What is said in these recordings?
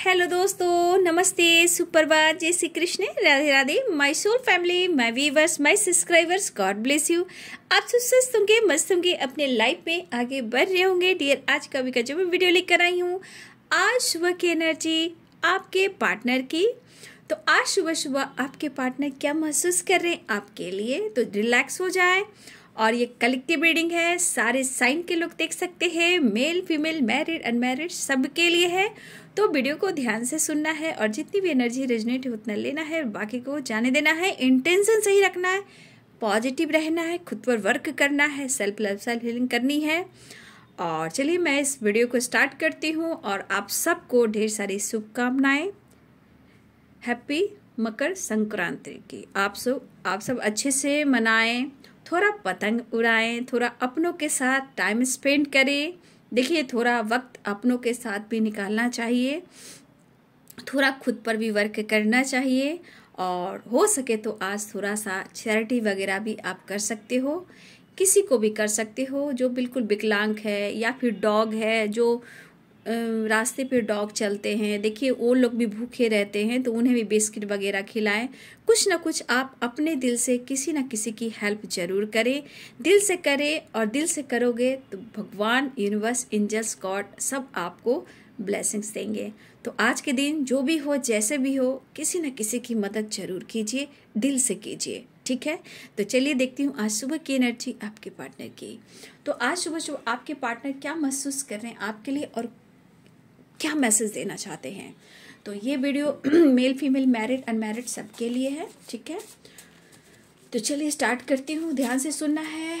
hello दोस्तों नमस्ते सुप्रभात जय Shri Krishna Radhe Radhe my soul family my viewers my subscribers God bless you आप सुस्त होंगे मस्त होंगे अपने लाइफ में आगे बढ़ रहे होंगे डियर आज का भी का जो मैं वीडियो लेकर आई हूँ आज सुबह की एनर्जी आपके पार्टनर की तो आज सुबह सुबह आपके पार्टनर क्या महसूस कर रहे हैं आपके लिए तो रिलैक्स हो जाए और ये कलेक्टिव रीडिंग है सारे साइन के लोग देख सकते हैं मेल फीमेल मैरिड अनमैरिड सब के लिए है तो वीडियो को ध्यान से सुनना है और जितनी भी एनर्जी रेजनेट है उतना लेना है बाकी को जाने देना है इंटेंशन सही रखना है पॉजिटिव रहना है खुद पर वर्क करना है सेल्फ लव सेल्फ हीलिंग करनी है और चलिए मैं इस वीडियो को स्टार्ट करती हूँ और आप सबको ढेर सारी शुभकामनाएँ हैप्पी मकर संक्रांति की आप सब आप सब अच्छे से मनाएं थोड़ा पतंग उड़ाएं थोड़ा अपनों के साथ टाइम स्पेंड करें देखिए थोड़ा वक्त अपनों के साथ भी निकालना चाहिए थोड़ा खुद पर भी वर्क करना चाहिए और हो सके तो आज थोड़ा सा चैरिटी वगैरह भी आप कर सकते हो किसी को भी कर सकते हो जो बिल्कुल विकलांग है या फिर डॉग है जो रास्ते पे डॉग चलते हैं देखिए वो लोग भी भूखे रहते हैं तो उन्हें भी बिस्किट वगैरह खिलाएं कुछ ना कुछ आप अपने दिल से किसी ना किसी की हेल्प जरूर करें दिल से करें और दिल से करोगे तो भगवान यूनिवर्स एंजल्स गॉड सब आपको ब्लेसिंग्स देंगे तो आज के दिन जो भी हो जैसे भी हो किसी न किसी की मदद जरूर कीजिए दिल से कीजिए ठीक है तो चलिए देखती हूँ आज सुबह की एनर्जी आपके पार्टनर की तो आज सुबह सुबह आपके पार्टनर क्या महसूस कर रहे हैं आपके लिए और क्या मैसेज देना चाहते हैं तो ये video male female married unmarried सबके लिए है ठीक है तो चलिए स्टार्ट करती हूँ ध्यान से सुनना है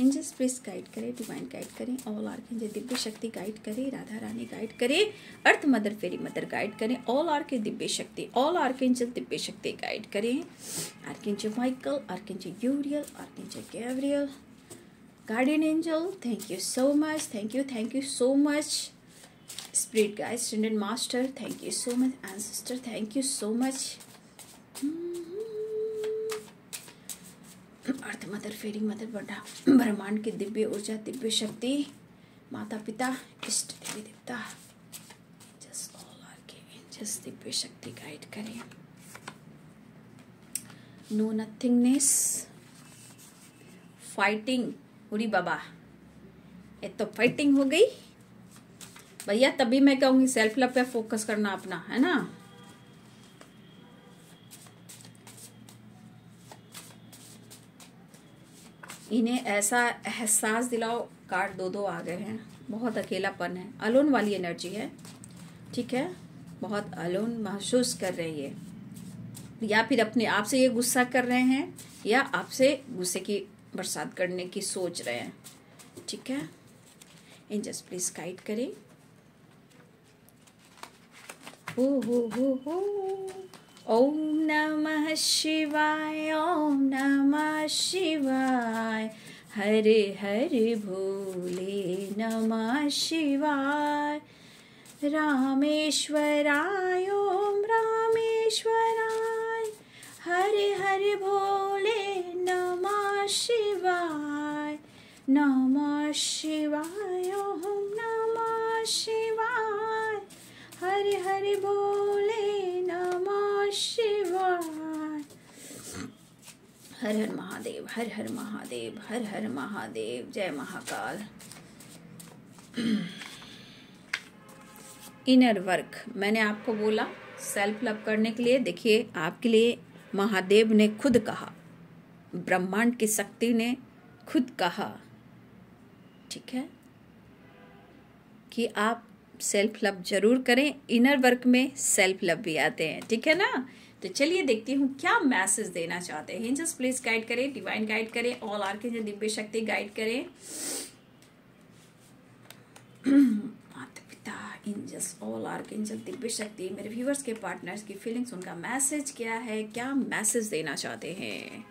एंजल्स प्रेस गाइड करें डिवाइन गाइड करें ऑल आर्क दिव्य शक्ति गाइड करें राधा रानी गाइड करें earth mother fairy mother guide करें ऑल आर्क दिव्य शक्ति ऑल आर्क एंजल दिव्य शक्ति गाइड करें archangel Michael archangel Uriel archangel Gabriel guardian angel thank you so much thank you thank you so much spirit guide ascended master thank you so much ancestor thank you so much earth mother फेरिंग mother बड़ा ब्रह्मांड की दिव्य ऊर्जा दिव्य शक्ति माता पिता इष्ट देवी देवता just all archangels दिव्य शक्ति गाइड करें नो नथिंगनेस फाइटिंग पूरी बाबा ये तो फाइटिंग हो गई भैया तभी मैं कहूंगी सेल्फ लव पे फोकस करना अपना है ना इन्हें ऐसा एहसास दिलाओ कार्ड दो दो आ गए हैं बहुत अकेलापन है अलोन वाली एनर्जी है ठीक है बहुत अलोन महसूस कर रही है या फिर अपने आप से ये गुस्सा कर रहे हैं या आपसे गुस्से की बरसात करने की सोच रहे हैं ठीक है इन जस्ट प्लीज गाइड करें हो हो हो हो ओम नमः शिवाय ओम नमः शिवाय हरे हरे भोले नमः शिवाय रामेश्वराय ओम रामेश्वराय हरे हरे भोले शिवाय नम शिवाय ओम नम शिवाय हरि हरि बोले नम शिवाय हर हर महादेव हर हर महादेव हर हर महादेव जय महाकाल इनर वर्क मैंने आपको बोला सेल्फ लव करने के लिए देखिए आपके लिए महादेव ने खुद कहा ब्रह्मांड की शक्ति ने खुद कहा ठीक है कि आप सेल्फ लव जरूर करें इनर वर्क में सेल्फ लव भी आते हैं ठीक है ना तो चलिए देखती हूँ क्या मैसेज देना चाहते हैं जस्ट प्लीज गाइड करें डिवाइन गाइड करें ऑल आर के दिव्य शक्ति गाइड करें angels all archangel दिव्य शक्ति मेरे व्यूवर्स के पार्टनर्स की फीलिंग्स उनका मैसेज क्या है क्या मैसेज देना चाहते हैं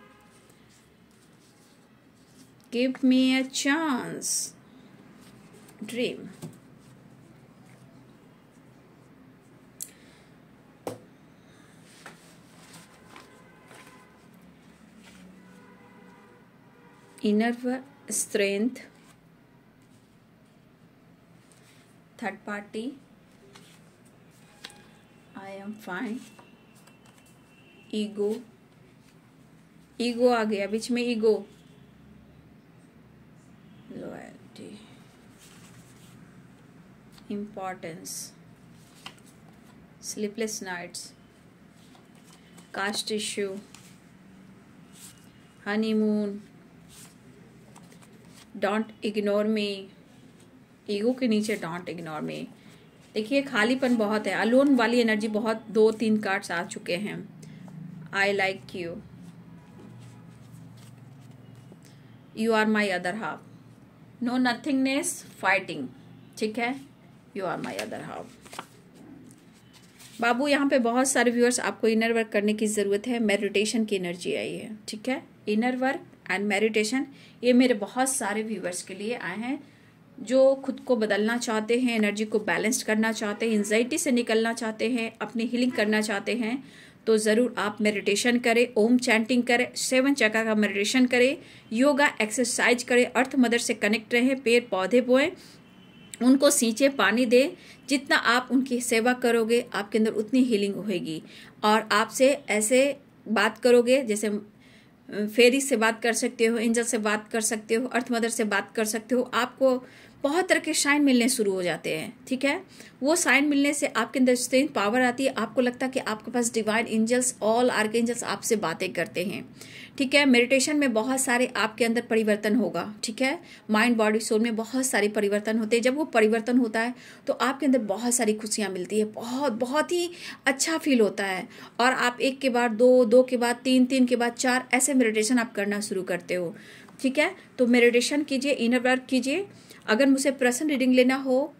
give me a chance dream inner strength third party i am fine ego ego आ गया बीच में ego importance sleepless nights caste issue honeymoon don't ignore me ego के नीचे डोंट इग्नोर मी देखिए खालीपन बहुत है अलोन वाली एनर्जी बहुत दो तीन कार्ड्स आ चुके हैं I like you you are my other half no nothingness fighting ठीक है you are my other half बाबू यहाँ पे बहुत सारे व्यूअर्स आपको इनर वर्क करने की ज़रूरत है मेडिटेशन की एनर्जी आई है ठीक है इनर वर्क एंड मेडिटेशन ये मेरे बहुत सारे व्यूअर्स के लिए आए हैं जो खुद को बदलना चाहते हैं एनर्जी को बैलेंस करना चाहते हैं एनजाइटी से निकलना चाहते हैं अपनी हीलिंग करना चाहते हैं तो ज़रूर आप मेडिटेशन करें ओम चैंटिंग करें सेवन चक्का का मेडिटेशन करें योगा एक्सरसाइज करें अर्थ मदर से कनेक्ट रहें पेड़ पौधे बोएं उनको सींचे पानी दे जितना आप उनकी सेवा करोगे आपके अंदर उतनी हीलिंग होगी और आपसे ऐसे बात करोगे जैसे फेरी से बात कर सकते हो एंजल से बात कर सकते हो अर्थ मदर से बात कर सकते हो आपको बहुत तरह के साइन मिलने शुरू हो जाते हैं ठीक है वो साइन मिलने से आपके अंदर स्ट्रेंथ पावर आती है आपको लगता है कि आपके पास divine angels all archangels आपसे बातें करते हैं ठीक है मेडिटेशन में बहुत सारे आपके अंदर परिवर्तन होगा ठीक है माइंड बॉडी सोल में बहुत सारे परिवर्तन होते हैं जब वो परिवर्तन होता है तो आपके अंदर बहुत सारी खुशियाँ मिलती है बहुत बहुत ही अच्छा फील होता है और आप एक के बाद दो दो के बाद तीन तीन के बाद चार ऐसे मेडिटेशन आप करना शुरू करते हो ठीक है तो मेडिटेशन कीजिए इनर वर्क कीजिए अगर मुझे प्रसन्न रीडिंग लेना हो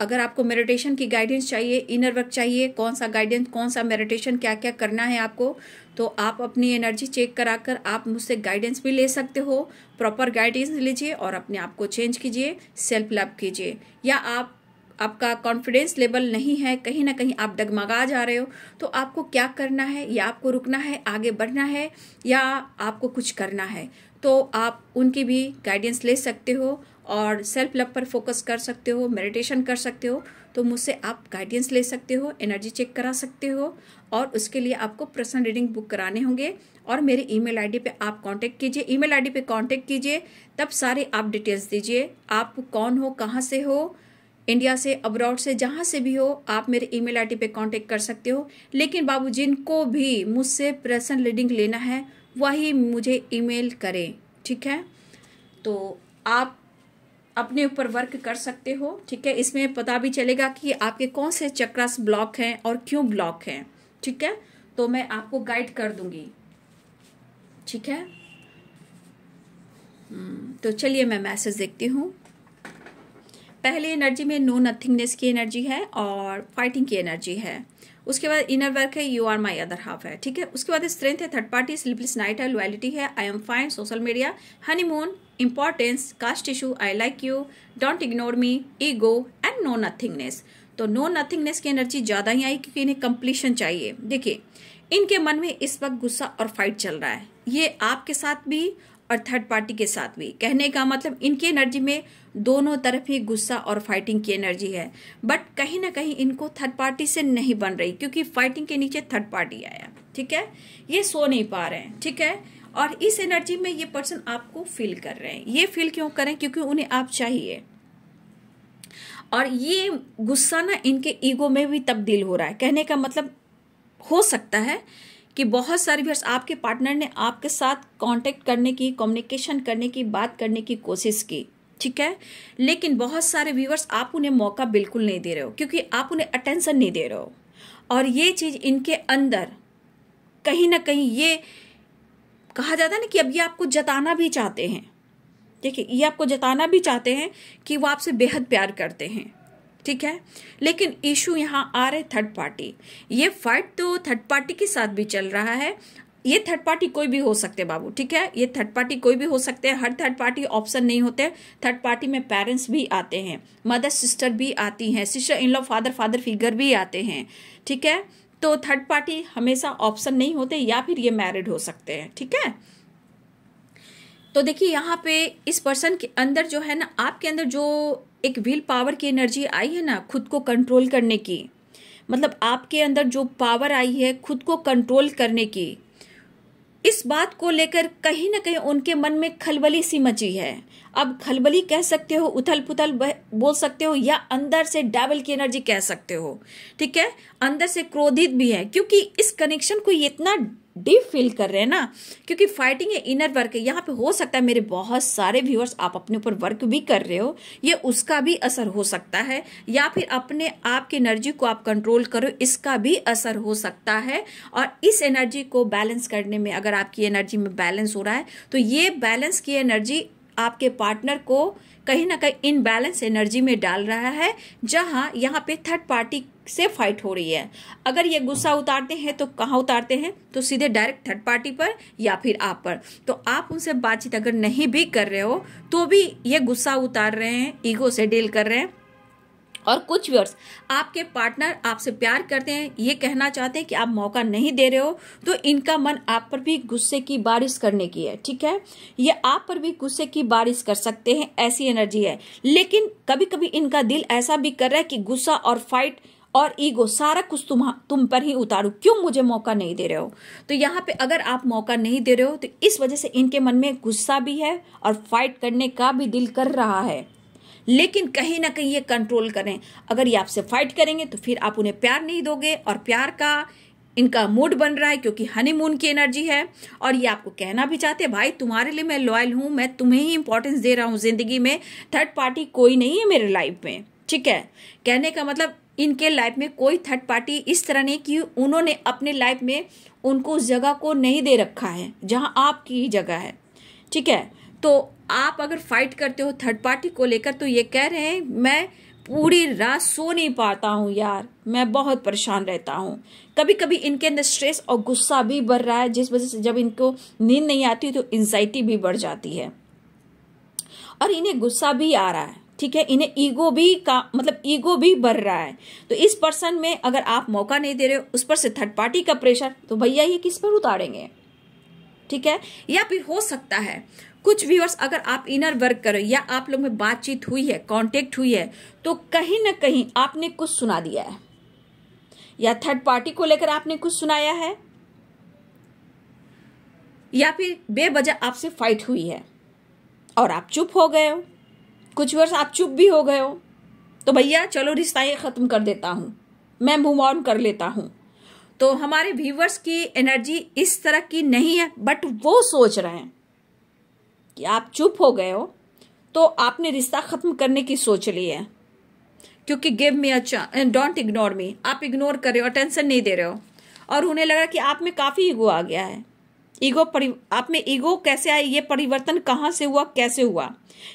अगर आपको मेडिटेशन की गाइडेंस चाहिए इनर वर्क चाहिए कौन सा गाइडेंस कौन सा मेडिटेशन क्या क्या करना है आपको तो आप अपनी एनर्जी चेक करा कर आप मुझसे गाइडेंस भी ले सकते हो प्रॉपर गाइडेंस लीजिए और अपने आप को चेंज कीजिए सेल्फ लव कीजिए या आप आपका कॉन्फिडेंस लेवल नहीं है कहीं ना कहीं आप डगमगा जा रहे हो तो आपको क्या करना है या आपको रुकना है आगे बढ़ना है या आपको कुछ करना है तो आप उनकी भी गाइडेंस ले सकते हो और सेल्फ लव पर फोकस कर सकते हो मेडिटेशन कर सकते हो तो मुझसे आप गाइडेंस ले सकते हो एनर्जी चेक करा सकते हो और उसके लिए आपको पर्सनल रीडिंग बुक कराने होंगे और मेरे ईमेल आईडी पे आप कांटेक्ट कीजिए ईमेल आईडी पे कांटेक्ट कीजिए तब सारे आप डिटेल्स दीजिए आप कौन हो कहाँ से हो इंडिया से अब्रॉड से जहाँ से भी हो आप मेरे ईमेल आईडी पे कांटेक्ट कर सकते हो लेकिन बाबू जिनको भी मुझसे पर्सनल रीडिंग लेना है वही मुझे ईमेल करें ठीक है तो आप अपने ऊपर वर्क कर सकते हो ठीक है इसमें पता भी चलेगा कि आपके कौन से चक्रास ब्लॉक हैं और क्यों ब्लॉक हैं ठीक है तो मैं आपको गाइड कर दूंगी ठीक है हम्म, तो चलिए मैं मैसेज देखती हूँ पहले एनर्जी में नो नथिंगनेस की एनर्जी है और फाइटिंग की एनर्जी है उसके बाद इनर वर्क है you are my other half है ठीक है उसके बाद स्ट्रेंथ है थर्ड पार्टी स्लीपलेस नाइट है लॉयलिटी है I am fine social media honeymoon importance caste issue I like you don't ignore me ego and no nothingness तो नो नथिंगनेस की एनर्जी ज़्यादा ही आई क्योंकि इन्हें कंप्लीशन चाहिए देखिए इनके मन में इस वक्त गुस्सा और फाइट चल रहा है ये आपके साथ भी और थर्ड पार्टी के साथ भी कहने का मतलब इनकी एनर्जी में दोनों तरफ ही गुस्सा और फाइटिंग की एनर्जी है बट कहीं ना कहीं इनको थर्ड पार्टी से नहीं बन रही क्योंकि फाइटिंग के नीचे थर्ड पार्टी आया ठीक है ये सो नहीं पा रहे हैं ठीक है और इस एनर्जी में ये पर्सन आपको फील कर रहे हैं ये फील क्यों करें क्योंकि उन्हें आप चाहिए और ये गुस्सा ना इनके ईगो में भी तब्दील हो रहा है कहने का मतलब हो सकता है कि बहुत सारे व्यर्स आपके पार्टनर ने आपके साथ कांटेक्ट करने की कम्युनिकेशन करने की बात करने की कोशिश की ठीक है लेकिन बहुत सारे व्यूवर्स आप उन्हें मौका बिल्कुल नहीं दे रहे हो क्योंकि आप उन्हें अटेंशन नहीं दे रहे हो और ये चीज़ इनके अंदर कहीं ना कहीं ये कहा जाता है ना कि अब ये आपको जताना भी चाहते हैं ठीक है ये आपको जताना भी चाहते हैं कि वो आपसे बेहद प्यार करते हैं ठीक है लेकिन इशू यहाँ आ रहे थर्ड पार्टी ये फाइट तो थर्ड पार्टी के साथ भी चल रहा है ये थर्ड पार्टी कोई भी हो सकते हैं बाबू ठीक है ये थर्ड पार्टी कोई भी हो सकते हैं हर थर्ड पार्टी ऑप्शन नहीं होते थर्ड पार्टी में पेरेंट्स भी आते हैं मदर सिस्टर भी आती हैं sister in law father father figure भी आते हैं ठीक है तो थर्ड पार्टी हमेशा ऑप्शन नहीं होते या फिर ये मैरिड हो सकते हैं ठीक है तो देखिए यहाँ पे इस पर्सन के अंदर जो है ना आपके अंदर जो एक विल पावर की एनर्जी आई है ना खुद को कंट्रोल करने की मतलब आपके अंदर जो पावर आई है खुद को कंट्रोल करने की इस बात को लेकर कहीं ना कहीं उनके मन में खलबली सी मची है अब खलबली कह सकते हो उथल पुथल बोल सकते हो या अंदर से डैबल की एनर्जी कह सकते हो ठीक है अंदर से क्रोधित भी है क्योंकि इस कनेक्शन को ये इतना डीप फील कर रहे हैं ना क्योंकि फाइटिंग है इनर वर्क है यहाँ पे हो सकता है मेरे बहुत सारे व्यूअर्स आप अपने ऊपर वर्क भी कर रहे हो ये उसका भी असर हो सकता है या फिर अपने आप की एनर्जी को आप कंट्रोल करो इसका भी असर हो सकता है और इस एनर्जी को बैलेंस करने में अगर आपकी एनर्जी में बैलेंस हो रहा है तो ये बैलेंस की एनर्जी आपके पार्टनर को कहीं ना कहीं इनबैलेंस एनर्जी में डाल रहा है जहाँ यहाँ पे थर्ड पार्टी से फाइट हो रही है अगर ये गुस्सा उतारते हैं तो कहाँ उतारते हैं तो सीधे डायरेक्ट थर्ड पार्टी पर या फिर आप पर तो आप उनसे बातचीत अगर नहीं भी कर रहे हो तो भी ये गुस्सा उतार रहे हैं ईगो से डील कर रहे हैं और कुछ व्यूअर्स आपके पार्टनर आपसे प्यार करते हैं ये कहना चाहते हैं कि आप मौका नहीं दे रहे हो तो इनका मन आप पर भी गुस्से की बारिश करने की है ठीक है ये आप पर भी गुस्से की बारिश कर सकते हैं ऐसी एनर्जी है लेकिन कभी कभी इनका दिल ऐसा भी कर रहा है कि गुस्सा और फाइट और ईगो सारा कुछ तुम तुम पर ही उतारू क्यों मुझे मौका नहीं दे रहे हो तो यहाँ पे अगर आप मौका नहीं दे रहे हो तो इस वजह से इनके मन में गुस्सा भी है और फाइट करने का भी दिल कर रहा है लेकिन कहीं ना कहीं ये कंट्रोल करें अगर ये आपसे फाइट करेंगे तो फिर आप उन्हें प्यार नहीं दोगे और प्यार का इनका मूड बन रहा है क्योंकि हनीमून की एनर्जी है और ये आपको कहना भी चाहते हैं भाई तुम्हारे लिए मैं लॉयल हूँ मैं तुम्हें ही इंपॉर्टेंस दे रहा हूँ जिंदगी में थर्ड पार्टी कोई नहीं है मेरे लाइफ में ठीक है कहने का मतलब इनके लाइफ में कोई थर्ड पार्टी इस तरह नहीं कि उन्होंने अपने लाइफ में उनको उस जगह को नहीं दे रखा है जहाँ आपकी ही जगह है ठीक है तो आप अगर फाइट करते हो थर्ड पार्टी को लेकर तो ये कह रहे हैं मैं पूरी रात सो नहीं पाता हूँ यार मैं बहुत परेशान रहता हूँ कभी कभी इनके अंदर स्ट्रेस और गुस्सा भी बढ़ रहा है जिस वजह से जब इनको नींद नहीं आती तो एंजाइटी भी बढ़ जाती है और इन्हें गुस्सा भी आ रहा है ठीक है इन्हें ईगो भी का मतलब ईगो भी बढ़ रहा है तो इस पर्सन में अगर आप मौका नहीं दे रहे हो उस पर से थर्ड पार्टी का प्रेशर तो भैया ये किस पर उतारेंगे ठीक है या फिर हो सकता है कुछ व्यूअर्स अगर आप इनर वर्क करो या आप लोग में बातचीत हुई है कांटेक्ट हुई है तो कहीं ना कहीं आपने कुछ सुना दिया है या थर्ड पार्टी को लेकर आपने कुछ सुनाया है या फिर बेवजह आपसे फाइट हुई है और आप चुप हो गए हो कुछ वर्ष आप चुप भी हो गए हो तो भैया चलो रिश्ता ये ख़त्म कर देता हूं मैं मूव ऑन कर लेता हूं तो हमारे व्यूवर्स की एनर्जी इस तरह की नहीं है बट वो सोच रहे हैं आप चुप हो गए हो तो आपने रिश्ता ख़त्म करने की सोच ली है क्योंकि give me a don't ignore me आप इग्नोर कर रहे हो अटेंशन नहीं दे रहे हो और उन्हें लगा कि आप में काफ़ी ईगो आ गया है ईगो आप में ईगो कैसे आई ये परिवर्तन कहाँ से हुआ कैसे हुआ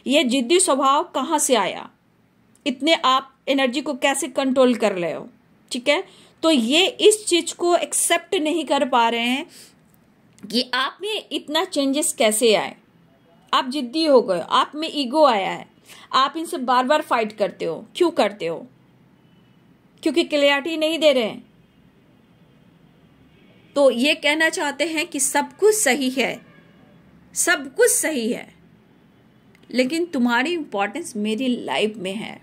ये जिद्दी स्वभाव कहाँ से आया इतने आप एनर्जी को कैसे कंट्रोल कर रहे हो ठीक है तो ये इस चीज़ को एक्सेप्ट नहीं कर पा रहे हैं कि आप में इतना चेंजेस कैसे आए आप जिद्दी हो गए आप में ईगो आया है आप इनसे बार बार फाइट करते हो क्यों करते हो क्योंकि क्लियरिटी नहीं दे रहे हैं तो ये कहना चाहते हैं कि सब कुछ सही है सब कुछ सही है लेकिन तुम्हारी इंपॉर्टेंस मेरी लाइफ में है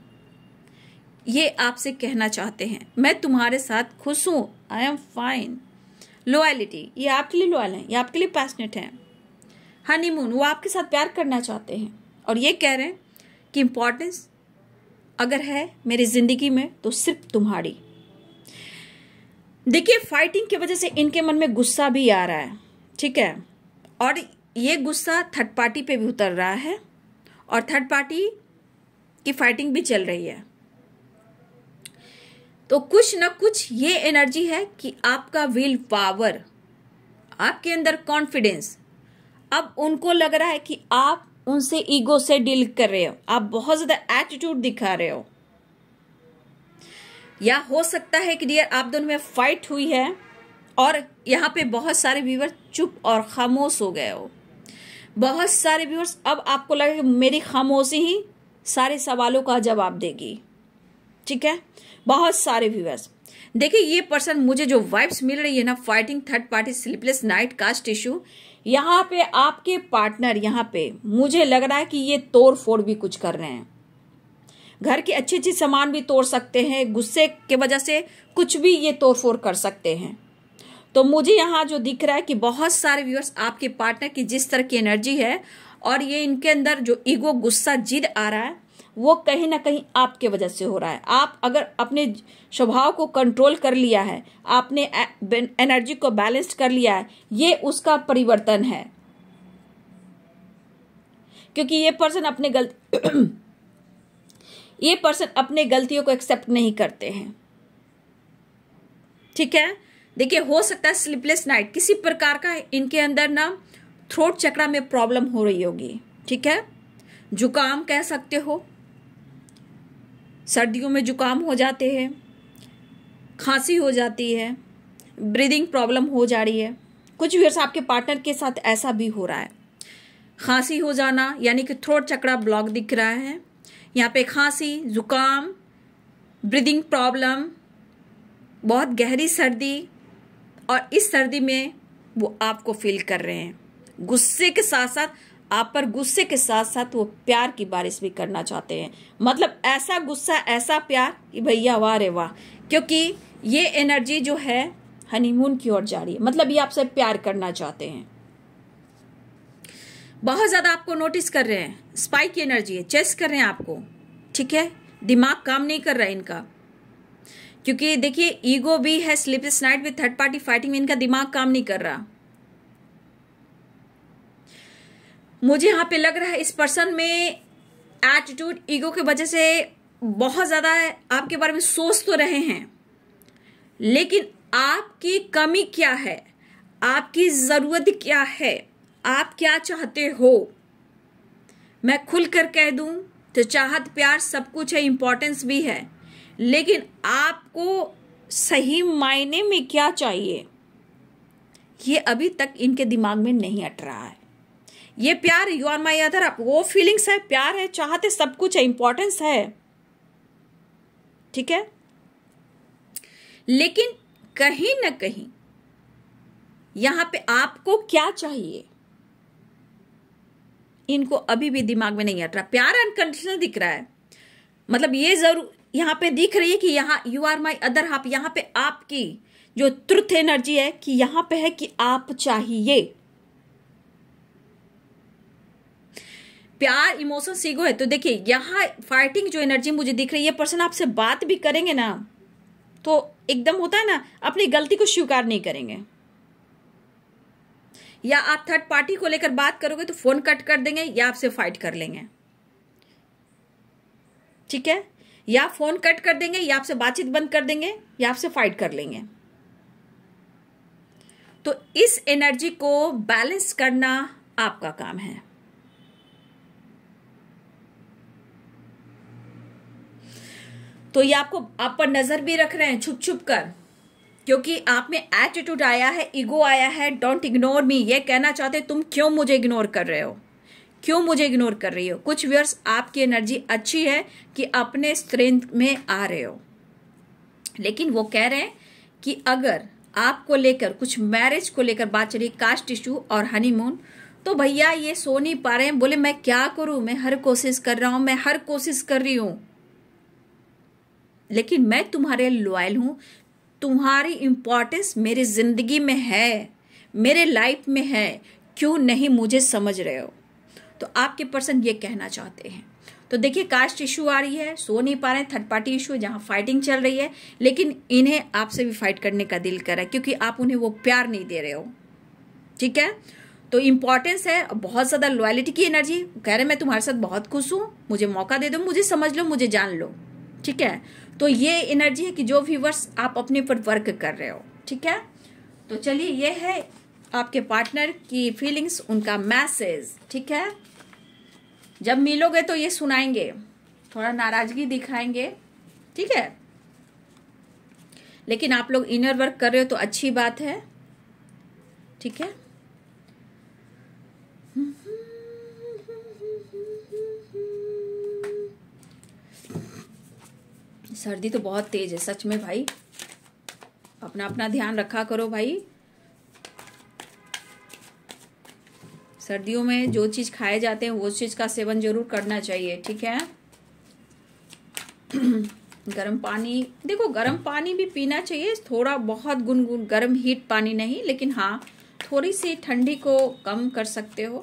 ये आपसे कहना चाहते हैं मैं तुम्हारे साथ खुश हूं आई एम फाइन लॉयलिटी ये आपके लिए लॉयल है ये आपके लिए पैशनेट है हनीमून वो आपके साथ प्यार करना चाहते हैं और ये कह रहे हैं कि इम्पोर्टेंस अगर है मेरी ज़िंदगी में तो सिर्फ तुम्हारी देखिए फाइटिंग की वजह से इनके मन में गुस्सा भी आ रहा है ठीक है और ये गुस्सा थर्ड पार्टी पे भी उतर रहा है और थर्ड पार्टी की फाइटिंग भी चल रही है तो कुछ ना कुछ ये एनर्जी है कि आपका विल पावर आपके अंदर कॉन्फिडेंस अब उनको लग रहा है कि आप उनसे ईगो से डील कर रहे हो आप बहुत ज्यादा एटीट्यूड दिखा रहे हो या हो सकता है कि डियर आप दोनों में फाइट हुई है और यहाँ पे बहुत सारे व्यूवर चुप और खामोश हो गए हो बहुत सारे व्यूवर्स अब आपको लगे कि मेरी खामोशी ही सारे सवालों का जवाब देगी ठीक है बहुत सारे व्यूवर्स देखिए ये पर्सन मुझे जो वाइब्स मिल रही है ना fighting third party sleepless night caste issue यहाँ पे आपके पार्टनर यहाँ पे मुझे लग रहा है कि ये तोड़ फोड़ भी कुछ कर रहे हैं घर के अच्छे अच्छे सामान भी तोड़ सकते हैं गुस्से के वजह से कुछ भी ये तोड़ फोड़ कर सकते हैं तो मुझे यहाँ जो दिख रहा है कि बहुत सारे व्यूअर्स आपके पार्टनर की जिस तरह की एनर्जी है और ये इनके अंदर जो ईगो गुस्सा जिद आ रहा है वो कहीं ना कहीं आपके वजह से हो रहा है आप अगर अपने स्वभाव को कंट्रोल कर लिया है आपने एनर्जी को बैलेंस कर लिया है ये उसका परिवर्तन है क्योंकि ये पर्सन अपने गलत ये पर्सन अपने गलतियों को एक्सेप्ट नहीं करते हैं ठीक है देखिए हो सकता है स्लीपलेस नाइट किसी प्रकार का इनके अंदर ना थ्रोट चक्रा में प्रॉब्लम हो रही होगी ठीक है जुकाम कह सकते हो सर्दियों में जुकाम हो जाते हैं खांसी हो जाती है ब्रीदिंग प्रॉब्लम हो जा रही है कुछ व्यूअर्स आपके पार्टनर के साथ ऐसा भी हो रहा है खांसी हो जाना यानी कि थ्रोट चकड़ा ब्लॉक दिख रहा है यहाँ पे खांसी जुकाम ब्रीदिंग प्रॉब्लम बहुत गहरी सर्दी और इस सर्दी में वो आपको फील कर रहे हैं गुस्से के साथ साथ आप पर गुस्से के साथ साथ वो प्यार की बारिश भी करना चाहते हैं मतलब ऐसा गुस्सा ऐसा प्यार कि भैया वाह रे वाह क्योंकि ये एनर्जी जो है हनीमून की ओर जा रही है मतलब ये आपसे प्यार करना चाहते हैं बहुत ज़्यादा आपको नोटिस कर रहे हैं स्पाइक की एनर्जी है चेस कर रहे हैं आपको ठीक है दिमाग काम नहीं कर रहा है इनका क्योंकि देखिए ईगो भी है स्लिप नाइट भी थर्ड पार्टी फाइटिंग में इनका दिमाग काम नहीं कर रहा मुझे यहाँ पे लग रहा है इस पर्सन में एटीट्यूड ईगो की वजह से बहुत ज़्यादा आपके बारे में सोच तो रहे हैं लेकिन आपकी कमी क्या है आपकी ज़रूरत क्या है आप क्या चाहते हो मैं खुल कर कह दूं तो चाहत प्यार सब कुछ है इम्पोर्टेंस भी है लेकिन आपको सही मायने में क्या चाहिए ये अभी तक इनके दिमाग में नहीं अट रहा है ये प्यार यू आर माई अदर आप वो फीलिंग्स है प्यार है चाहते सब कुछ है इंपॉर्टेंस है ठीक है लेकिन कहीं ना कहीं यहां पे आपको क्या चाहिए इनको अभी भी दिमाग में नहीं हट रहा प्यार अनकंडीशनल दिख रहा है मतलब ये जरूर यहां पे दिख रही है कि यहां you are my other half यहां पे आपकी जो ट्रुथ एनर्जी है कि यहां पे है कि आप चाहिए प्यार इमोशन सीगो है तो देखिए यहाँ फाइटिंग जो एनर्जी मुझे दिख रही है पर्सन आपसे बात भी करेंगे ना तो एकदम होता है ना अपनी गलती को स्वीकार नहीं करेंगे या आप थर्ड पार्टी को लेकर बात करोगे तो फोन कट कर देंगे या आपसे फाइट कर लेंगे ठीक है या फोन कट कर देंगे या आपसे बातचीत बंद कर देंगे या आपसे फाइट कर लेंगे तो इस एनर्जी को बैलेंस करना आपका काम है तो ये आपको आप पर नज़र भी रख रहे हैं छुप छुप कर क्योंकि आप में एटीट्यूड आया है ईगो आया है डोंट इग्नोर मी ये कहना चाहते तुम क्यों मुझे इग्नोर कर रहे हो क्यों मुझे इग्नोर कर रही हो कुछ व्यर्स आपकी एनर्जी अच्छी है कि अपने स्ट्रेंथ में आ रहे हो लेकिन वो कह रहे हैं कि अगर आपको लेकर कुछ मैरिज को लेकर बात चली कास्ट इशू और हनीमून तो भैया ये सो नहीं पा रहे हैं बोले मैं क्या करूं मैं हर कोशिश कर रहा हूं मैं हर कोशिश कर रही हूं लेकिन मैं तुम्हारे लॉयल हूँ तुम्हारी इम्पोर्टेंस मेरी ज़िंदगी में है मेरे लाइफ में है क्यों नहीं मुझे समझ रहे हो तो आपके पर्सन ये कहना चाहते हैं तो देखिए कास्ट इशू आ रही है सो नहीं पा रहे हैं थर्ड पार्टी इशू जहाँ फाइटिंग चल रही है लेकिन इन्हें आपसे भी फाइट करने का दिल कर रहा है क्योंकि आप उन्हें वो प्यार नहीं दे रहे हो ठीक है तो इम्पॉर्टेंस है बहुत ज़्यादा लॉयलिटी की एनर्जी कह रहे मैं तुम्हारे साथ बहुत खुश हूँ मुझे मौका दे दो मुझे समझ लो मुझे जान लो ठीक है तो ये एनर्जी है कि जो व्यूवर्स आप अपने पर वर्क कर रहे हो ठीक है तो चलिए ये है आपके पार्टनर की फीलिंग्स उनका मैसेज ठीक है जब मिलोगे तो ये सुनाएंगे थोड़ा नाराजगी दिखाएंगे ठीक है लेकिन आप लोग इनर वर्क कर रहे हो तो अच्छी बात है ठीक है सर्दी तो बहुत तेज है सच में भाई अपना अपना ध्यान रखा करो भाई सर्दियों में जो चीज़ खाए जाते हैं वो चीज़ का सेवन जरूर करना चाहिए ठीक है गर्म पानी देखो गर्म पानी भी पीना चाहिए थोड़ा बहुत गुनगुन गर्म हीट पानी नहीं लेकिन हाँ थोड़ी सी ठंडी को कम कर सकते हो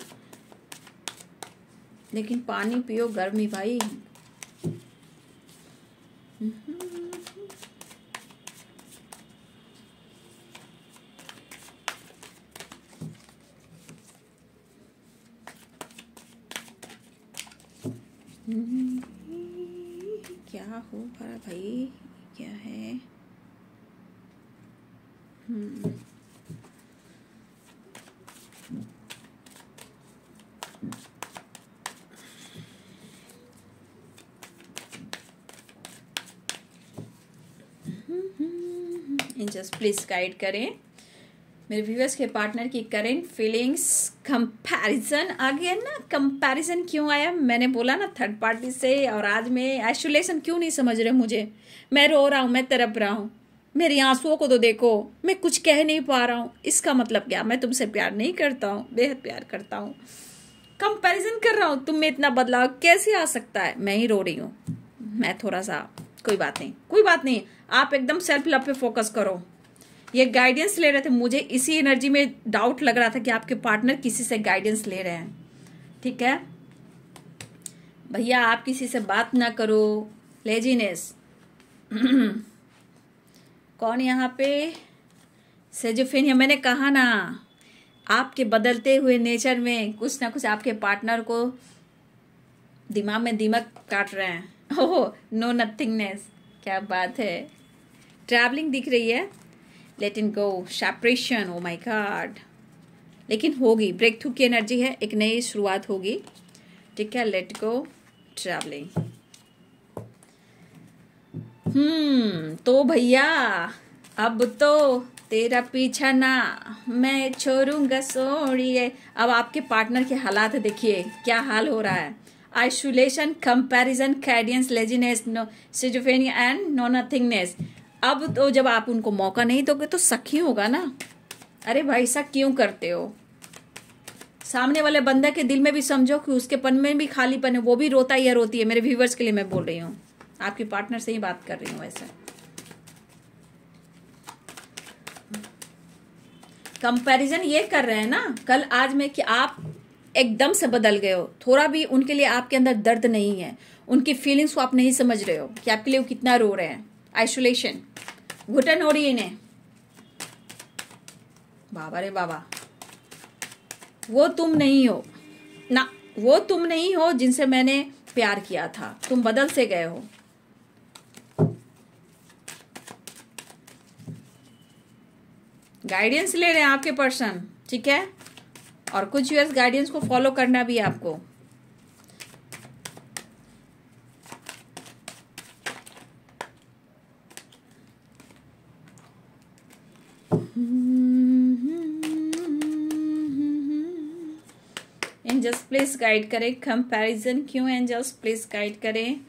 लेकिन पानी पियो गर्म ही भाई क्या हो भरा भाई क्या है जस्ट प्लीज गाइड करें मेरे व्यूअर्स के पार्टनर की करेंट फीलिंग्स कंपैरिजन आ गया ना कंपैरिजन क्यों आया मैंने बोला ना थर्ड पार्टी से और आज मैं आइसोलेशन क्यों नहीं समझ रहे मुझे मैं रो रहा हूँ मैं तरप रहा हूँ मेरी आंसुओं को तो देखो मैं कुछ कह नहीं पा रहा हूँ इसका मतलब क्या मैं तुमसे प्यार नहीं करता हूँ बेहद प्यार करता हूँ कंपैरिजन कर रहा हूँ तुम में इतना बदलाव कैसे आ सकता है मैं ही रो रही हूँ मैं थोड़ा सा कोई बात नहीं कोई बात नहीं आप एकदम सेल्फ लव पे फोकस करो ये गाइडेंस ले रहे थे मुझे इसी एनर्जी में डाउट लग रहा था कि आपके पार्टनर किसी से गाइडेंस ले रहे हैं ठीक है भैया आप किसी से बात ना करो लेजीनेस कौन यहाँ पे सेजोफेनिया मैंने कहा ना आपके बदलते हुए नेचर में कुछ ना कुछ आपके पार्टनर को दिमाग में दिमाग काट रहे हैं ओह नो नथिंगनेस क्या बात है ट्रैवलिंग दिख रही है let it go separation oh my God लेकिन होगी ब्रेक थ्रू की एनर्जी है एक नई शुरुआत होगी ठीक है लेट गो ट्रैवलिंग हम्म तो भैया अब तो तेरा पीछा ना मैं छोड़ूंगा सोड़िए अब आपके पार्टनर के हालात देखिए क्या हाल हो रहा है आइसोलेशन कंपैरिजन कैडियंस laziness no schizophrenia and no nothingness अब तो जब आप उनको मौका नहीं दोगे तो सखी होगा ना अरे भाई सा क्यों करते हो सामने वाले बंदा के दिल में भी समझो कि उसके पन में भी खालीपन है वो भी रोता है रोती है मेरे व्यूवर्स के लिए मैं बोल रही हूँ आपकी पार्टनर से ही बात कर रही हूँ वैसे कंपैरिजन ये कर रहे हैं ना कल आज में कि आप एकदम से बदल गए हो थोड़ा भी उनके लिए आपके अंदर दर्द नहीं है उनकी फीलिंग्स को आप नहीं समझ रहे हो कि आपके लिए वो कितना रो रहे हैं आइसोलेशन घुटन हो रही है इन्हें बाबा रे बाबा वो तुम नहीं हो ना वो तुम नहीं हो जिनसे मैंने प्यार किया था तुम बदल से गए हो गाइडेंस ले रहे हैं आपके पर्सन ठीक है और कुछ यूएस गाइडेंस को फॉलो करना भी आपको hmm angels just please guide करें कंपैरिजन क्यों एंजल्स प्लीज प्लेस गाइड करें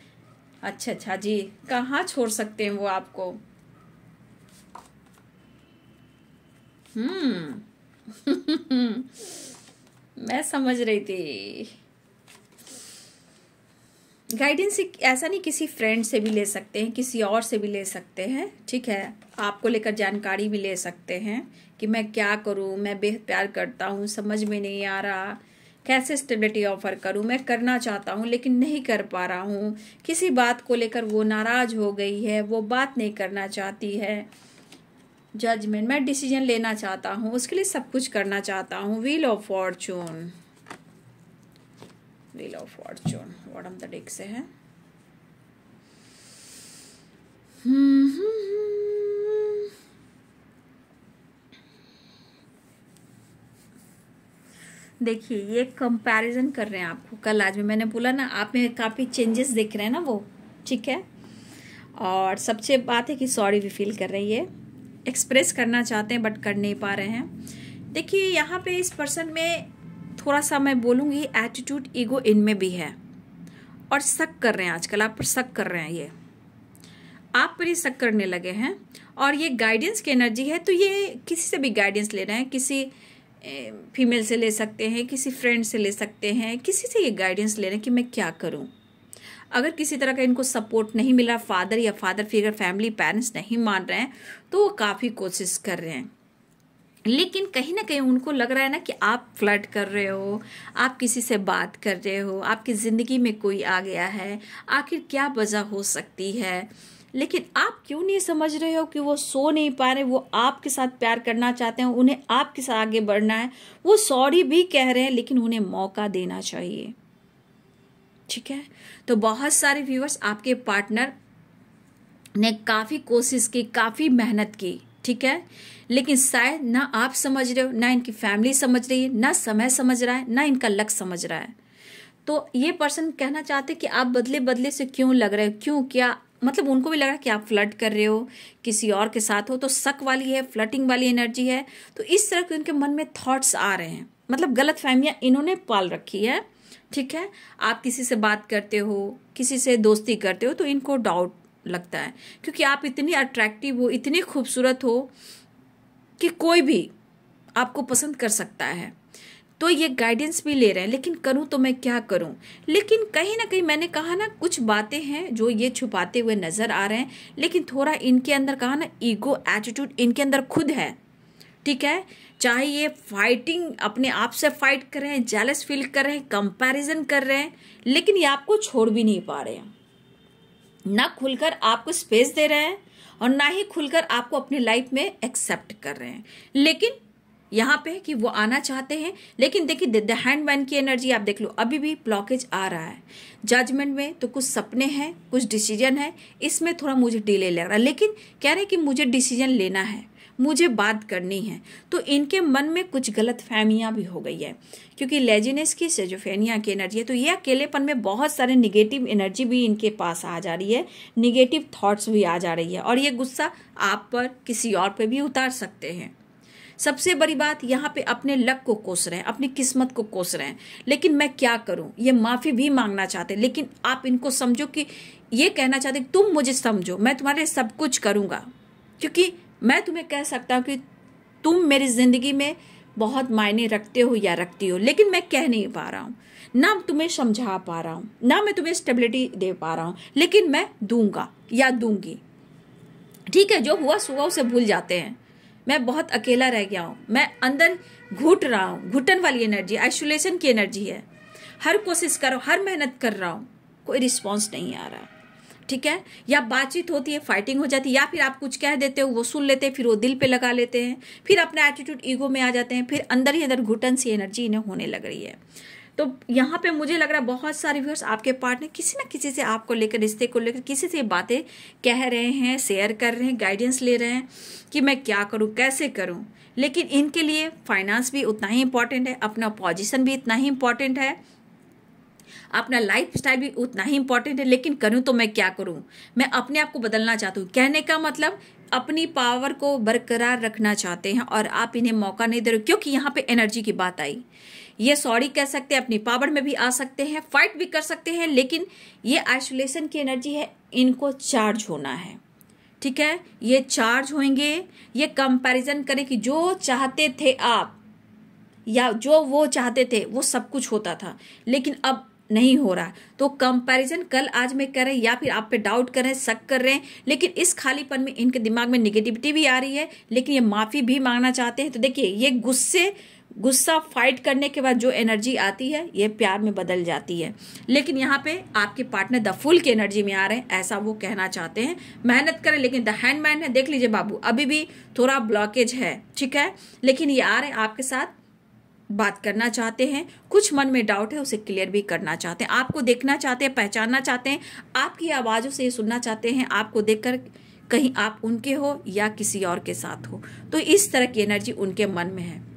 अच्छा अच्छा जी कहाँ छोड़ सकते हैं वो आपको हम्म मैं समझ रही थी गाइडेंस ऐसा नहीं किसी फ्रेंड से भी ले सकते हैं किसी और से भी ले सकते हैं ठीक है आपको लेकर जानकारी भी ले सकते हैं कि मैं क्या करूं मैं बेहद प्यार करता हूं समझ में नहीं आ रहा कैसे स्टेबिलिटी ऑफर करूं मैं करना चाहता हूं लेकिन नहीं कर पा रहा हूं किसी बात को लेकर वो नाराज़ हो गई है वो बात नहीं करना चाहती है जजमेंट मैं डिसीजन लेना चाहता हूँ उसके लिए सब कुछ करना चाहता हूँ wheel of fortune wheel of fortune वॉडम द डिक से है देखिए ये कंपैरिजन कर रहे हैं आपको कल आज में मैंने बोला ना आप में काफ़ी चेंजेस दिख रहे हैं ना वो ठीक है और सबसे बात है कि सॉरी भी फील कर रहे हैं ये एक्सप्रेस करना चाहते हैं बट कर नहीं पा रहे हैं देखिए यहाँ पे इस पर्सन में थोड़ा सा मैं बोलूँगी एटीट्यूड ईगो इनमें भी है और शक कर रहे हैं आजकल आप पर शक कर रहे हैं ये आप पर ही शक करने लगे हैं और ये गाइडेंस की एनर्जी है तो ये किसी से भी गाइडेंस ले रहे हैं किसी फीमेल से ले सकते हैं किसी फ्रेंड से ले सकते हैं किसी से ये गाइडेंस ले रहे हैं कि मैं क्या करूं अगर किसी तरह का इनको सपोर्ट नहीं मिला फादर या फादर फिगर फैमिली पेरेंट्स नहीं मान रहे हैं तो वो काफ़ी कोशिश कर रहे हैं लेकिन कहीं ना कहीं उनको लग रहा है ना कि आप फ्लर्ट कर रहे हो आप किसी से बात कर रहे हो आपकी ज़िंदगी में कोई आ गया है आखिर क्या वजह हो सकती है लेकिन आप क्यों नहीं समझ रहे हो कि वो सो नहीं पा रहे वो आपके साथ प्यार करना चाहते हैं उन्हें आपके साथ आगे बढ़ना है वो सॉरी भी कह रहे हैं लेकिन उन्हें मौका देना चाहिए ठीक है तो बहुत सारे व्यूअर्स आपके पार्टनर ने काफ़ी कोशिश की काफ़ी मेहनत की ठीक है लेकिन शायद ना आप समझ रहे हो ना इनकी फैमिली समझ रही है ना समय समझ रहा है ना इनका लक समझ रहा है तो ये पर्सन कहना चाहते कि आप बदले बदले से क्यों लग रहे हो क्यों क्या मतलब उनको भी लगा कि आप फ्लर्ट कर रहे हो किसी और के साथ हो तो शक वाली है फ्लटिंग वाली एनर्जी है तो इस तरह के उनके मन में थॉट्स आ रहे हैं मतलब गलत फहमियाँ इन्होंने पाल रखी है ठीक है आप किसी से बात करते हो किसी से दोस्ती करते हो तो इनको डाउट लगता है क्योंकि आप इतनी अट्रैक्टिव हो इतनी खूबसूरत हो कि कोई भी आपको पसंद कर सकता है तो ये गाइडेंस भी ले रहे हैं लेकिन करूं तो मैं क्या करूं लेकिन कहीं ना कहीं मैंने कहा ना कुछ बातें हैं जो ये छुपाते हुए नज़र आ रहे हैं लेकिन थोड़ा इनके अंदर कहा ना ईगो एटीट्यूड इनके अंदर खुद है ठीक है चाहे ये फाइटिंग अपने आप से फाइट कर रहे हैं जेलस फील कर रहे हैं कंपैरिजन कर रहे हैं लेकिन ये आपको छोड़ भी नहीं पा रहे हैं ना खुलकर आपको स्पेस दे रहे हैं और ना ही खुलकर आपको अपनी लाइफ में एक्सेप्ट कर रहे हैं लेकिन यहाँ पे कि वो आना चाहते हैं लेकिन देखिए द हैंडमैन की एनर्जी आप देख लो अभी भी ब्लॉकेज आ रहा है जजमेंट में तो कुछ सपने हैं कुछ डिसीजन है इसमें थोड़ा मुझे डिले लग रहा है लेकिन कह रहे हैं कि मुझे डिसीजन लेना है मुझे बात करनी है तो इनके मन में कुछ गलत फहमियाँ भी हो गई है क्योंकि लेजिनेस की सेजोफेनिया की एनर्जी है तो ये अकेलेपन में बहुत सारे निगेटिव एनर्जी भी इनके पास आ जा रही है निगेटिव थाट्स भी आ जा रही है और ये गुस्सा आप पर किसी और पर भी उतार सकते हैं सबसे बड़ी बात यहाँ पे अपने लक को कोस रहे हैं अपनी किस्मत को कोस रहे हैं लेकिन मैं क्या करूँ ये माफ़ी भी मांगना चाहते हैं लेकिन आप इनको समझो कि ये कहना चाहते तुम मुझे समझो मैं तुम्हारे सब कुछ करूँगा क्योंकि मैं तुम्हें कह सकता हूँ कि तुम मेरी ज़िंदगी में बहुत मायने रखते हो या रखती हो लेकिन मैं कह नहीं पा रहा हूँ ना तुम्हें समझा पा रहा हूँ ना मैं तुम्हें स्टेबिलिटी दे पा रहा हूँ लेकिन मैं दूंगा या दूंगी ठीक है जो हुआ सुबह उसे भूल जाते हैं मैं बहुत अकेला रह गया हूँ मैं अंदर घुट रहा हूँ घुटन वाली एनर्जी आइसोलेशन की एनर्जी है हर कोशिश करो हर मेहनत कर रहा हूँ कोई रिस्पॉन्स नहीं आ रहा ठीक है या बातचीत होती है फाइटिंग हो जाती है या फिर आप कुछ कह देते हो वो सुन लेते हैं फिर वो दिल पे लगा लेते हैं फिर अपना एटीट्यूड ईगो में आ जाते हैं फिर अंदर ही अंदर घुटन सी एनर्जी इन्हें होने लग रही है तो यहाँ पे मुझे लग रहा है बहुत सारे व्यूअर्स आपके पार्टनर किसी ना किसी से आपको लेकर रिश्ते को लेकर किसी से बातें कह रहे हैं शेयर कर रहे हैं गाइडेंस ले रहे हैं कि मैं क्या करूँ कैसे करूँ लेकिन इनके लिए फाइनेंस भी उतना ही इंपॉर्टेंट है अपना पोजिशन भी इतना ही इम्पोर्टेंट है अपना लाइफ स्टाइल भी उतना ही इंपॉर्टेंट है लेकिन करूँ तो मैं क्या करूँ मैं अपने आप को बदलना चाहती हूँ कहने का मतलब अपनी पावर को बरकरार रखना चाहते हैं और आप इन्हें मौका नहीं दे रहे क्योंकि यहाँ पे एनर्जी की बात आई ये सॉरी कह सकते हैं अपनी पावर में भी आ सकते हैं फाइट भी कर सकते हैं लेकिन ये आइसोलेशन की एनर्जी है इनको चार्ज होना है ठीक है ये चार्ज होंगे ये कंपैरिजन करें कि जो चाहते थे आप या जो वो चाहते थे वो सब कुछ होता था लेकिन अब नहीं हो रहा तो कंपैरिजन कल आज में करें या फिर आप पे डाउट करें शक कर रहे हैं लेकिन इस खालीपन में इनके दिमाग में निगेटिविटी भी आ रही है लेकिन ये माफ़ी भी मांगना चाहते हैं तो देखिए ये गुस्से गुस्सा फाइट करने के बाद जो एनर्जी आती है ये प्यार में बदल जाती है लेकिन यहाँ पे आपके पार्टनर द फुल की एनर्जी में आ रहे हैं ऐसा वो कहना चाहते हैं मेहनत करें लेकिन द हैंडमैन है देख लीजिए बाबू अभी भी थोड़ा ब्लॉकेज है ठीक है लेकिन ये आ रहे हैं आपके साथ बात करना चाहते हैं कुछ मन में डाउट है उसे क्लियर भी करना चाहते हैं आपको देखना चाहते हैं पहचानना चाहते हैं आपकी आवाज़ों से ये सुनना चाहते हैं आपको देखकर कहीं आप उनके हो या किसी और के साथ हो तो इस तरह की एनर्जी उनके मन में है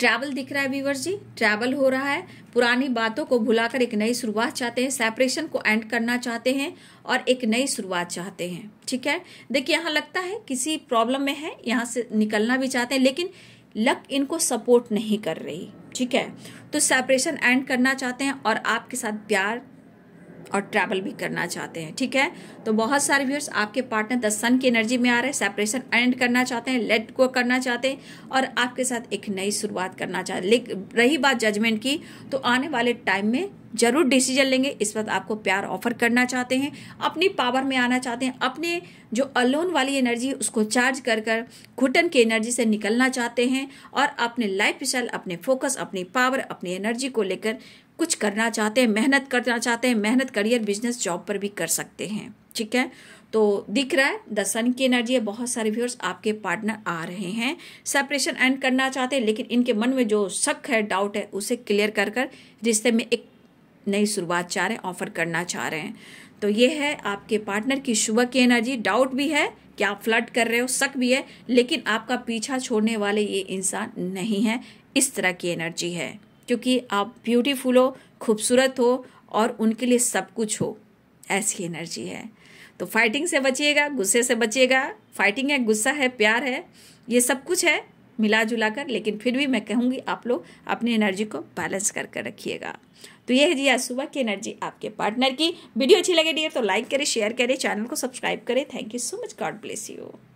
ट्रैवल दिख रहा है वीवर जी ट्रैवल हो रहा है पुरानी बातों को भुलाकर एक नई शुरुआत चाहते हैं सेपरेशन को एंड करना चाहते हैं और एक नई शुरुआत चाहते हैं ठीक है देखिए यहाँ लगता है किसी प्रॉब्लम में है यहाँ से निकलना भी चाहते हैं लेकिन लक इनको सपोर्ट नहीं कर रही ठीक है तो सेपरेशन एंड करना चाहते हैं और आपके साथ प्यार और ट्रैवल भी करना चाहते हैं ठीक है तो बहुत सारे व्यूअर्स आपके पार्टनर द सन की एनर्जी में आ रहे हैं सेपरेशन एंड करना चाहते हैं लेट को करना चाहते हैं और आपके साथ एक नई शुरुआत करना चाहते हैं रही बात जजमेंट की तो आने वाले टाइम में जरूर डिसीजन लेंगे इस वक्त आपको प्यार ऑफर करना चाहते हैं अपनी पावर में आना चाहते हैं अपने जो अलोन वाली एनर्जी उसको चार्ज कर कर घुटन की एनर्जी से निकलना चाहते हैं और अपने लाइफ स्टाइल अपने फोकस अपनी पावर अपनी एनर्जी को लेकर कुछ करना चाहते हैं मेहनत करना चाहते हैं मेहनत करियर बिजनेस जॉब पर भी कर सकते हैं ठीक है तो दिख रहा है द सन की एनर्जी है बहुत सारे व्यूअर्स आपके पार्टनर आ रहे हैं सेपरेशन एंड करना चाहते हैं लेकिन इनके मन में जो शक है डाउट है उसे क्लियर कर कर रिश्ते में एक नई शुरुआत चाह रहे हैं ऑफर करना चाह रहे हैं तो ये है आपके पार्टनर की शुभ की एनर्जी डाउट भी है कि आप फ्लड कर रहे हो शक भी है लेकिन आपका पीछा छोड़ने वाले ये इंसान नहीं है इस तरह की एनर्जी है क्योंकि आप ब्यूटीफुल हो खूबसूरत हो और उनके लिए सब कुछ हो ऐसी एनर्जी है तो फाइटिंग से बचिएगा गुस्से से बचिएगा फाइटिंग है गुस्सा है प्यार है ये सब कुछ है मिला जुला कर लेकिन फिर भी मैं कहूँगी आप लोग अपनी एनर्जी को बैलेंस कर कर रखिएगा तो ये है जी आज सुबह की एनर्जी आपके पार्टनर की वीडियो अच्छी लगे डियर तो लाइक करें शेयर करें चैनल को सब्सक्राइब करें thank you so much God bless you